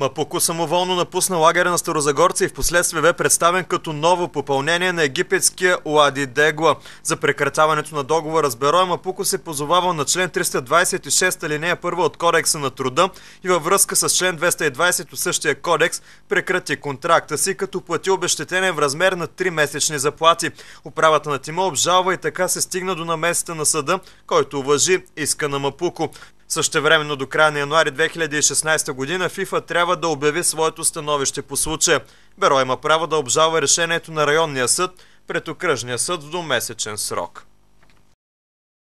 Мапуко самоволно напусна лагера на Старозагорца и в последствие бе представен като ново попълнение на египетския Уади Дегла. За прекратяването на договора с Берой Мапуко се позовава на член 326 алинея 1 от Кодекса на труда и във връзка с член 220 от същия кодекс прекрати контракта си, като плати обещетение в размер на 3 месечни заплати. Управата на Тима обжалва и така се стигна до намесата на съда, който уважи иска на Мапуко. Същевременно до края на януари 2016 година ФИФА трябва да обяви своето становище по случая. Беро има право да обжалва решението на районния съд пред окръжния съд в домесечен срок.